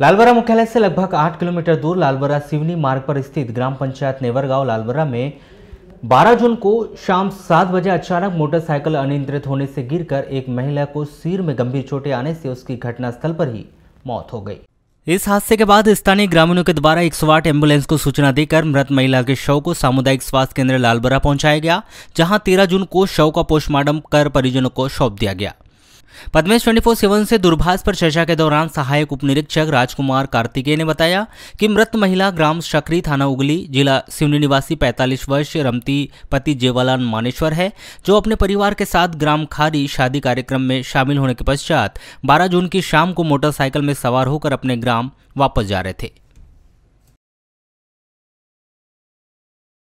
लालबरा मुख्यालय से लगभग आठ किलोमीटर दूर लालबरा सिवनी मार्ग पर स्थित ग्राम पंचायत नेवरगांव लालबरा में 12 जून को शाम सात बजे अचानक मोटरसाइकिल अनियंत्रित होने से गिरकर एक महिला को सिर में गंभीर चोटें आने से उसकी घटनास्थल पर ही मौत हो गई इस हादसे के बाद स्थानीय ग्रामीणों के द्वारा एक सौ एम्बुलेंस को सूचना देकर मृत महिला के शव को सामुदायिक स्वास्थ्य केंद्र लालबरा पहुंचाया गया जहां 13 जून को शव का पोस्टमार्टम कर परिजनों को सौंप दिया गया पद्मेश 24/7 से दूरभाष पर चर्चा के दौरान सहायक उप निरीक्षक राजकुमार कार्तिकेय ने बताया कि मृत महिला ग्राम शकरी थाना उगली जिला सिवनी निवासी 45 वर्ष रमती पति जेवालाल मानेश्वर है जो अपने परिवार के साथ ग्राम खारी शादी कार्यक्रम में शामिल होने के पश्चात 12 जून की शाम को मोटरसाइकिल में सवार होकर अपने ग्राम वापस जा रहे थे